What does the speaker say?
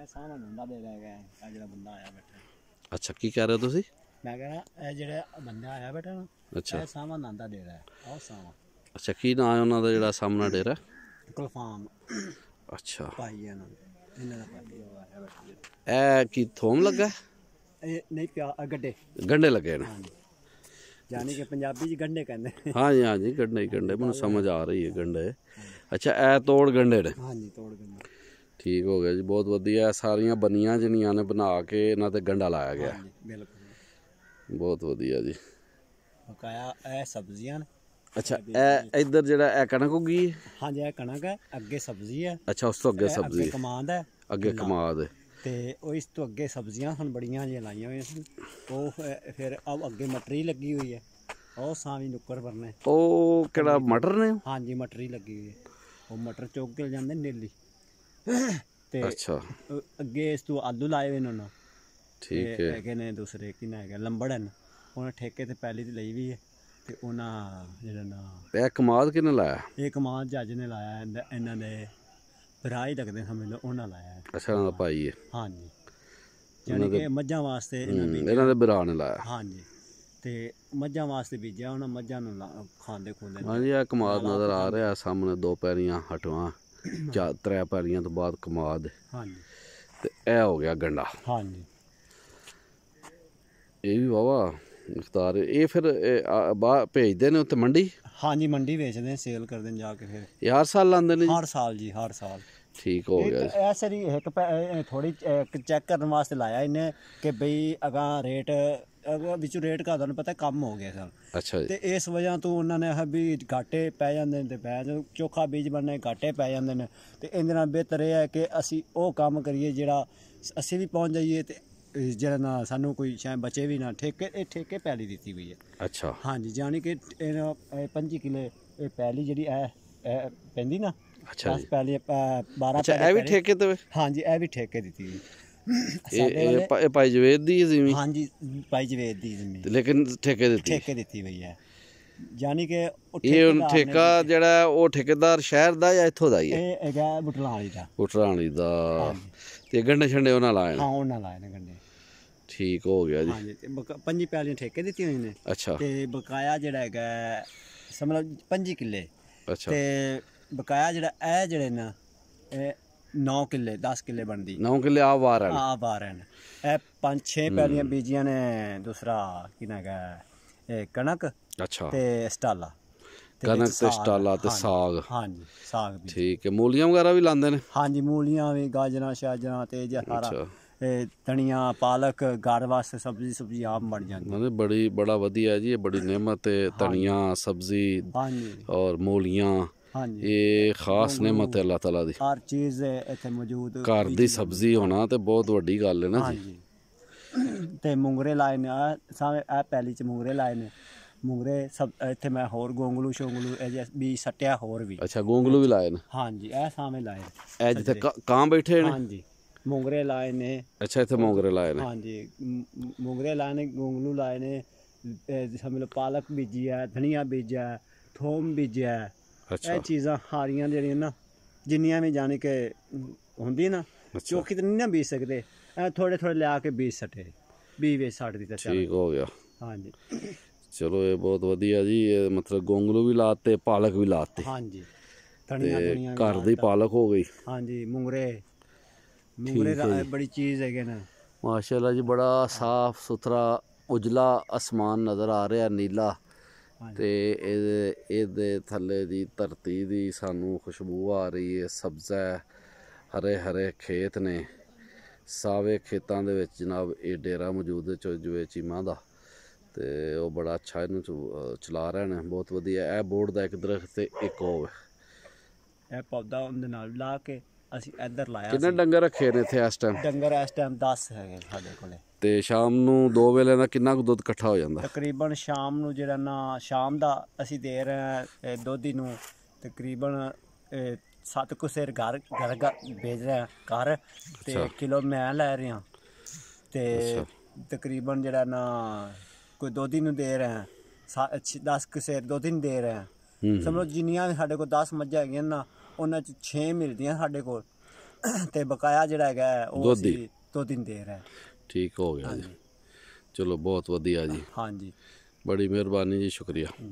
ਇਹ ਸਾਹਮਣੇ ਦੇ ਲੈ ਗਏ ਆ ਜਿਹੜਾ ਬੰਦਾ ਆਇਆ ਬੈਠਾ ਅੱਛਾ ਕੀ ਕਹਿ ਰਹੇ ਹੋ ਤੁਸੀਂ ਮੈਂ ਕਹਿੰਦਾ ਇਹ ਜਿਹੜਾ ਬੰਦਾ ਆਇਆ ਬੈਠਾ ਨਾ ਅੱਛਾ ਇਹ ਸਾਹਮਣੇ ਡੰਡਾ ਦੇ ਰਿਹਾ ਆਹ ਸਾਹਮਣੇ ਅੱਛਾ ਕੀ ਨਾਂ ਹੈ ਉਹਨਾਂ ਦਾ ਜਿਹੜਾ ਸਾਹਮਣਾ ਡੇਰਾ ਕੁਲਫਾਮ ਅੱਛਾ ਭਾਈ ਇਹਨਾਂ ਇਹਨਾਂ ਦਾ ਭਾਈ ਆਇਆ ਬੈਠਾ ਇਹ ਕੀ ਥੋਮ ਲੱਗਾ ਇਹ ਨਹੀਂ ਪਿਆ ਗੱਡੇ ਗੰਡੇ ਲੱਗੇ ਨੇ ਜਾਨੀ ਕਿ ਪੰਜਾਬੀ ਚ ਗੰਡੇ ਕਹਿੰਦੇ ਹਾਂ ਹਾਂਜੀ ਹਾਂ ਜੀ ਗੰਡੇ ਗੰਡੇ ਮੈਨੂੰ ਸਮਝ ਆ ਰਹੀ ਹੈ ਗੰਡੇ ਅੱਛਾ ਇਹ ਤੋੜ ਗੰਡੇ ਨੇ ਹਾਂ ਜੀ ਤੋੜ ਗੰਡੇ ਠੀਕ ਹੋ ਗਿਆ ਜੀ ਬਹੁਤ ਵਧੀਆ ਸਾਰੀਆਂ ਬੰਨੀਆਂ ਜਿਹੜੀਆਂ ਨੇ ਬਣਾ ਕੇ ਇਹਨਾਂ ਤੇ ਗੰਡਾ ਲਾਇਆ ਗਿਆ ਬਿਲਕੁਲ ਬਹੁਤ ਵਧੀਆ ਜੀ ਕਾਇਆ ਇਹ ਸਬਜ਼ੀਆਂ ਨੇ ਅੱਛਾ ਇਹ ਇੱਧਰ ਜਿਹੜਾ ਇਹ ਕਣਕ ਉਗੀ ਹਾਂਜੀ ਇਹ ਕਣਕ ਹੈ ਅੱਗੇ ਸਬਜ਼ੀ ਹੈ ਅੱਛਾ ਉਸ ਤੋਂ ਅੱਗੇ ਸਬਜ਼ੀ ਹੈ ਕਮਾਦ ਹੈ ਅੱਗੇ ਕਮਾਦ ਤੇ ਉਹ ਇਸ ਤੋਂ ਅੱਗੇ ਸਬਜ਼ੀਆਂ ਹੁਣ ਬੜੀਆਂ ਜਿਹੀਆਂ ਲਾਈਆਂ ਹੋਈਆਂ ਸੀ ਉਹ ਫਿਰ ਅਬ ਅੱਗੇ ਮਟਰੀ ਲੱਗੀ ਹੋਈ ਹੈ ਉਹ ਸਾਵੀ ਨੁੱਕਰ ਵਰਨੇ ਉਹ ਕਿਹੜਾ ਮਟਰ ਨੇ ਹਾਂਜੀ ਮਟਰੀ ਲੱਗੀ ਹੋਈ ਹੈ ਉਹ ਮਟਰ ਚੋਕ ਕੇ ਜਾਂਦੇ ਨੇਲੀ ਤੇ ਅੱਛਾ ਅੱਗੇ ਇਸ ਤੋਂ ਆਲੂ ਲਾਏ ਹੋਏ ਨੇ ਠੀਕ ਹੈ ਹੈਗੇ ਨੇ ਦੂਸਰੇ ਕੀ ਨਾ ਹੈਗਾ ਲੰਬੜਨ ਉਹਨਾਂ ਠੇਕੇ ਤੇ ਪਹਿਲੀ ਤੇ ਲਈ ਵੀ ਹੈ ਤੇ ਉਹਨਾਂ ਜਿਹੜਾ ਨਾ ਇਹ ਕਮਾਦ ਕਿਨੇ ਲਾਇਆ ਇਹ ਕਮਾਦ ਜੱਜ ਨੇ ਲਾਇਆ ਇਹਨਾਂ ਦੇ ਭਰਾਈ ਲੱਗਦੇ ਸਮਝ ਲਓ ਉਹਨਾਂ ਲਾਇਆ ਅੱਛਾ ਭਾਈ ਹੈ ਹਾਂਜੀ ਯਾਨੀ ਕਿ ਮੱਝਾਂ ਵਾਸਤੇ ਇਹਨਾਂ ਬੀਜਿਆ ਇਹਨਾਂ ਦੇ ਬਰਾ ਨੇ ਲਾਇਆ ਹਾਂਜੀ ਤੇ ਮੱਝਾਂ ਵਾਸਤੇ ਬੀਜਿਆ ਉਹਨਾਂ ਮੱਝਾਂ ਨੂੰ ਖਾਂਦੇ ਖੁੰਦੇ ਹਾਂਜੀ ਆ ਕਮਾਦ ਨਜ਼ਰ ਆ ਰਿਹਾ ਸਾਹਮਣੇ ਦੋ ਪੈਰੀਆਂ ਹਟਵਾ ਚਾਰ ਤਰੇ ਪਾਰੀਆਂ ਤੋਂ ਬਾਅਦ ਕਮਾਦ ਹਾਂਜੀ ਤੇ ਇਹ ਹੋ ਗਿਆ ਗੰਡਾ ਹਾਂਜੀ ਇਹ ਵੀ ਵਾਵਾ ਮੁਖਤਾਰ ਇਹ ਫਿਰ ਬਾਹ ਬਾਹਰ ਭੇਜਦੇ ਨੇ ਉੱਥੇ ਮੰਡੀ ਹਾਂਜੀ ਮੰਡੀ ਵੇਚਦੇ ਨੇ ਸੇਲ ਕਰਦੇ ਨੇ ਜਾ ਕੇ ਫਿਰ ਯਾਰ ਸਾਲ ਲਾਂਦੇ ਨੇ ਹਰ ਸਾਲ ਜੀ ਹਰ ਸਾਲ ਠੀਕ ਹੋ ਗਿਆ ਇਹ ਸਰੀ ਇੱਕ ਥੋੜੀ ਚੈੱਕ ਕਰਨ ਵਾਸਤੇ ਲਾਇਆ ਇਹਨੇ ਕਿ ਬਈ ਅਗਾ ਰੇਟ ਵਿੱਚ ਰੇਟ ਘੱਟ ਤੁਹਾਨੂੰ ਪਤਾ ਕੰਮ ਹੋ ਗਿਆ ਸਰ ਅੱਛਾ ਜੀ ਤੇ ਇਸ ਵਜ੍ਹਾ ਤੋਂ ਉਹਨਾਂ ਨੇ ਆਹ ਵੀ ਘਾਟੇ ਪੈ ਜਾਂਦੇ ਨੇ ਤੇ ਪੈ ਜਾਂਦੇ ਚੋਖਾ ਬੀਜ ਬਣਨੇ ਘਾਟੇ ਪੈ ਜਾਂਦੇ ਨੇ ਤੇ ਇਹਦੇ ਨਾਲ ਬਿਹਤਰ ਇਹ ਹੈ ਕਿ ਅਸੀਂ ਉਹ ਕੰਮ ਕਰੀਏ ਜਿਹੜਾ ਅਸੀਂ ਵੀ ਪਹੁੰਚ ਜਾਈਏ ਤੇ ਜਿਹੜਾ ਨਾ ਸਾਨੂੰ ਕੋਈ ਸ਼ਾਇਦ ਬਚੇ ਵੀ ਨਾ ਠੇਕੇ ਇਹ ਠੇਕੇ ਪੈਲੀ ਦਿੱਤੀ ਹੋਈ ਹੈ ਅੱਛਾ ਹਾਂਜੀ ਯਾਨੀ ਕਿ ਇਹ 5 ਕਿਲੇ ਇਹ ਪੈਲੀ ਜਿਹੜੀ ਹੈ ਇਹ ਪੈਂਦੀ ਨਾ ਅੱਛਾ 10 12 ਅੱਛਾ ਇਹ ਵੀ ਠੇਕੇ ਤੇ ਹਾਂਜੀ ਇਹ ਵੀ ਠੇਕੇ ਦਿੱਤੀ ਹੋਈ ਹੈ ਇਹ ਇਹ ਭਾਈ ਜਵੇਦ ਦੀ ਜ਼ਮੀਨ ਹਾਂਜੀ ਭਾਈ ਜਵੇਦ ਦੀ ਜ਼ਮੀਨ ਲੇਕਿਨ ਠੇਕੇ ਦਿੱਤੀ ਠੇਕੇ ਦਿੱਤੀ ਹੋਈ ਹੈ ਯਾਨੀ ਕਿ ਇਹ ਠੇਕਾ ਜਿਹੜਾ ਉਹ ਠੇਕੇਦਾਰ ਸ਼ਹਿਰ ਦਾ ਜਾਂ ਇੱਥੋਂ ਦਾ ਹੀ ਹੈ ਇਹ ਹੈਗਾ ਬੁਟਲਾਲੀ ਦਾ ਬੁਟਲਾਲੀ ਦਾ ਤੇ ਗੰਡੇ ਛੰਡੇ ਉਹਨਾਂ ਲਾਏ ਹਾਂ ਉਹਨਾਂ ਲਾਏ ਨੇ ਗੰਡੇ ਠੀਕ ਹੋ ਗਿਆ ਜੀ ਹਾਂਜੀ ਪੰਜੀ ਪੈਲੀਆਂ ਠੇਕੇ ਦਿੱਤੀ ਹੋਈ ਨੇ ਅੱਛਾ ਤੇ ਬਕਾਇਆ ਜਿਹੜਾ ਹੈਗਾ ਸਮਝ ਲਓ 5 ਕਿੱਲੇ ਅੱਛਾ ਤੇ ਬਕਾਇਆ ਜਿਹੜਾ ਇਹ ਜਿਹੜੇ ਨਾ ਇਹ 9 ਕਿੱਲੇ 10 ਕਿੱਲੇ ਬਣਦੀ 9 ਕਿੱਲੇ ਆ ਵਾਰ ਹਨ ਆ ਵਾਰ ਹਨ ਇਹ ਪੰਜ ਛੇ ਪਹਿਲੀਆਂ ਬੀਜੀਆਂ ਨੇ ਦੂਸਰਾ ਕਿਨਾ ਕਹ ਕਣਕ ਅੱਛਾ ਤੇ ਸਟਾਲਾ ਕਣਕ ਤੇ ਸਟਾਲਾ ਤੇ ਸਾਗ ਹਾਂਜੀ ਸਾਗ ਵੀ ਠੀਕ ਹੈ ਮੂਲੀਆਂ ਵਗੈਰਾ ਵੀ ਲਾਉਂਦੇ ਨੇ ਹਾਂਜੀ ਮੂਲੀਆਂ ਵੀ ਗਾਜਰਾਂ ਸ਼ਾਜਰਾਂ ਤੇ ਜੇ ਸਾਰਾ ਧਨੀਆ ਪਾਲਕ ਘਰ ਵਾਸਤੇ ਸਬਜ਼ੀ ਸਬਜ਼ੀ ਆਪ ਬਣ ਜਾਂਦੀ ਮਤਲਬ ਬੜੀ ਬੜਾ ਵਧੀਆ ਜੀ ਇਹ ਬੜੀ ਨਿਮਤ ਹੈ ਧਨੀਆ ਸਬਜ਼ੀ ਹਾਂਜੀ ਔਰ ਮੂਲੀਆਂ ਹਾਂਜੀ ਇਹ ਖਾਸ ਨਿਮਤ ਹੈ ਅੱਲਾਹ ਤਾਲਾ ਦੀ ਹਰ ਚੀਜ਼ ਇੱਥੇ ਮੌਜੂਦ ਘਰ ਦੀ ਸਬਜ਼ੀ ਹੋਣਾ ਤੇ ਬਹੁਤ ਵੱਡੀ ਗੱਲ ਹੈ ਨਾ ਜੀ ਤੇ ਮੁੰਗਰੇ ਲਾਏ ਨੇ ਸਾਵੇਂ ਇਹ ਪਹਿਲੀ ਚ ਮੁੰਗਰੇ ਲਾਏ ਨੇ ਮੁੰਗਰੇ ਸਭ ਇੱਥੇ ਮੈਂ ਹੋਰ ਗੋਂਗਲੂ ਸ਼ੋਂਗਲੂ ਇਹ ਜਿਹਾ ਵੀ ਸਟਿਆ ਹੋਰ ਵੀ ਅੱਛਾ ਗੋਂਗਲੂ ਵੀ ਲਾਏ ਨੇ ਹਾਂਜੀ ਇਹ ਸਾਵੇਂ ਲਾਏ ਨੇ ਇਹ ਜਿੱਥੇ ਕਾਂ ਬੈਠੇ ਨੇ ਹਾਂਜੀ ਮੁੰਗਰੇ ਲਾਏ ਨੇ ਅੱਛਾ ਇੱਥੇ ਮੁੰਗਰੇ ਲਾਏ ਨੇ ਹਾਂਜੀ ਮੁੰਗਰੇ ਲਾਏ ਨੇ ਗੋਂਗਲੂ ਲਾਏ ਨੇ ਸਮਝ ਲਓ ਪਾਲਕ ਬੀਜੀ ਹੈ ਧਨੀਆ ਬੀਜਿਆ ਥੋਮ ਬੀਜਿਆ ਇਹ ਚੀਜ਼ਾਂ ਹਾਰੀਆਂ ਜਿਹੜੀਆਂ ਨਾ ਜਿੰਨੀਆਂ ਵੀ ਜਾਣੀ ਕਿ ਹੁੰਦੀ ਨਾ ਚੌਕੀ ਤੇ ਨਹੀਂ ਨਾ ਬੀਜ ਸਕਦੇ ਐ ਥੋੜੇ ਥੋੜੇ ਲਿਆ ਕੇ ਬੀਜ ਸਟੇ 20 ਵੇ 60 ਦੀ ਤਾਂ ਠੀਕ ਹੋ ਗਿਆ ਹਾਂਜੀ ਚਲੋ ਇਹ ਬਹੁਤ ਵਧੀਆ ਜੀ ਇਹ ਮਤਲਬ ਗੋਂਗਲੂ ਵੀ ਲਾਤੇ ਪਾਲਕ ਵੀ ਲਾਤੇ ਹਾਂਜੀ ਤਣੀਆਂ ਧਣੀਆਂ ਘਰ ਦੀ ਪਾਲਕ ਹੋ ਗਈ ਹਾਂਜੀ ਮੁੰਗਰੇ ਮੁੰਗਰੇ ਬੜੀ ਚੀਜ਼ ਹੈਗੇ ਨਾ ਮਾਸ਼ਾਅੱਲਾ ਜੀ ਬੜਾ ਸਾਫ਼ ਸੁਥਰਾ ਉਜਲਾ ਅਸਮਾਨ ਨਜ਼ਰ ਆ ਰਿਹਾ ਨੀਲਾ ਤੇ ਇਹਦੇ ਇਹਦੇ ਥੱਲੇ ਦੀ ਧਰਤੀ ਦੀ ਸਾਨੂੰ ਖੁਸ਼ਬੂ ਆ ਰਹੀ ਹੈ ਸਬਜ਼ਾ ਹਰੇ ਹਰੇ ਖੇਤ ਨੇ ਸਾਵੇ ਖੇਤਾਂ ਦੇ ਵਿੱਚ ਜਨਾਬ ਇਹ ਡੇਰਾ ਮੌਜੂਦ ਹੈ ਚੋਜਵੇ ਚੀਮਾ ਦਾ ਤੇ ਉਹ ਬੜਾ ਅੱਛਾ ਇਹਨੂੰ ਚਲਾ ਰਹੇ ਨੇ ਬਹੁਤ ਵਧੀਆ ਇਹ ਬੋਰਡ ਦਾ ਇੱਕ ਦਰਖਤ ਤੇ ਇੱਕ ਹੋਵੇ ਇਹ ਪੌਦਾ ਉਹਦੇ ਨਾਲ ਲਾ ਕੇ ਅਸੀਂ ਇੱਧਰ ਲਾਇਆ ਕਿੰਨੇ ਡੰਗਰ ਰੱਖੇ ਨੇ ਇੱਥੇ ਇਸ ਟਾਈਮ ਡੰਗਰ ਇਸ ਟਾਈਮ 10 ਹੈਗੇ ਸਾਡੇ ਕੋਲੇ ਤੇ ਸ਼ਾਮ ਨੂੰ ਦੋ ਵੇਲੇ ਦਾ ਕਿੰਨਾ ਕੁ ਦੁੱਧ ਇਕੱਠਾ ਹੋ ਜਾਂਦਾ ਤਕਰੀਬਨ ਸ਼ਾਮ ਨੂੰ ਜਿਹੜਾ ਨਾ ਸ਼ਾਮ ਦਾ ਅਸੀਂ ਦੇ ਰਹੇ ਦੋਧੀ ਨੂੰ ਤਕਰੀਬਨ ਸੱਤ ਕੁ ਸੇਰ ਘਰ ਘਰ ਭੇਜ ਰਹੇ ਘਰ ਤੇ ਕਿਲੋ ਮੈਂ ਲੈ ਰਿਹਾ ਤੇ ਤਕਰੀਬਨ ਜਿਹੜਾ ਨਾ ਕੋਈ ਦੋਧੀ ਨੂੰ ਦੇ ਰਹੇ 10 ਕੁ ਸੇਰ ਦੋਧੀ ਨੂੰ ਦੇ ਰਹੇ ਸਮਝੋ ਜਿੰਨੀਆਂ ਸਾਡੇ ਕੋਲ 10 ਮੱਝਾਂ ਹੈਗੀਆਂ ਨਾ ਉਹਨਾਂ ਚ 6 ਮਿਲਦੀਆਂ ਸਾਡੇ ਕੋਲ ਤੇ ਬਕਾਇਆ ਜਿਹੜਾ ਹੈਗਾ ਉਹ ਸੀ ਦੀ। ਦੋ ਦਿਨ ਦੇ ਰਹੇ ਠੀਕ ਹੋ ਗਿਆ ਜੀ ਚਲੋ ਬਹੁਤ ਵਧੀਆ ਜੀ ਹਾਂਜੀ ਬੜੀ ਮਿਹਰਬਾਨੀ ਜੀ ਸ਼ੁਕਰੀਆ